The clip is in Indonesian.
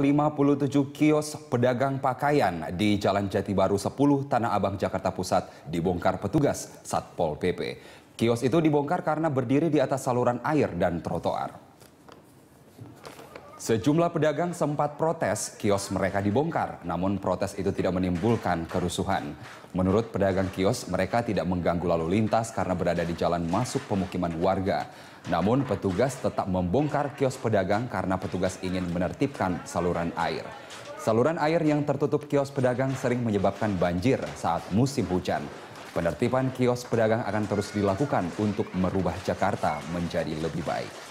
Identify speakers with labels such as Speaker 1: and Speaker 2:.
Speaker 1: 57 kios pedagang pakaian di Jalan Jati Baru 10 Tanah Abang Jakarta Pusat dibongkar petugas Satpol PP. Kios itu dibongkar karena berdiri di atas saluran air dan trotoar. Sejumlah pedagang sempat protes kios mereka dibongkar, namun protes itu tidak menimbulkan kerusuhan. Menurut pedagang kios, mereka tidak mengganggu lalu lintas karena berada di jalan masuk pemukiman warga. Namun petugas tetap membongkar kios pedagang karena petugas ingin menertibkan saluran air. Saluran air yang tertutup kios pedagang sering menyebabkan banjir saat musim hujan. Penertiban kios pedagang akan terus dilakukan untuk merubah Jakarta menjadi lebih baik.